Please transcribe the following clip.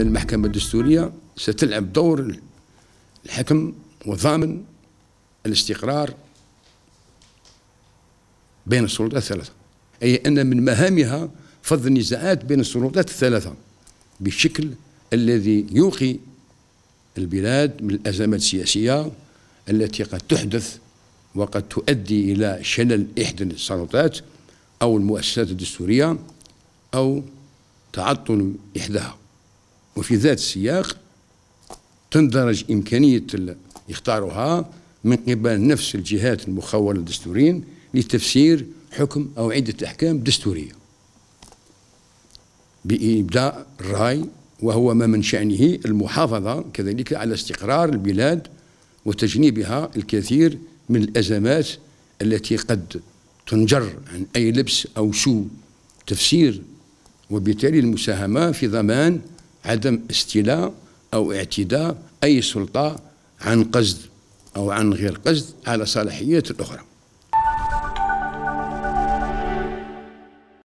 المحكمة الدستورية ستلعب دور الحكم وضامن الاستقرار بين السلطات الثلاثة أي أن من مهامها فض النزاعات بين السلطات الثلاثة بالشكل الذي يوقي البلاد من الأزمات السياسية التي قد تحدث وقد تؤدي إلى شلل إحدى السلطات أو المؤسسات الدستورية أو تعطل إحداها وفي ذات السياق تندرج إمكانية يختارها من قبل نفس الجهات المخولة للدستورين لتفسير حكم أو عدة أحكام دستورية بإبداء الرأي وهو ما من شأنه المحافظة كذلك على استقرار البلاد وتجنيبها الكثير من الأزمات التي قد تنجر عن أي لبس أو سوء تفسير وبالتالي المساهمة في ضمان عدم استيلاء أو اعتداء أي سلطة عن قصد أو عن غير قصد على صلاحيات الأخرى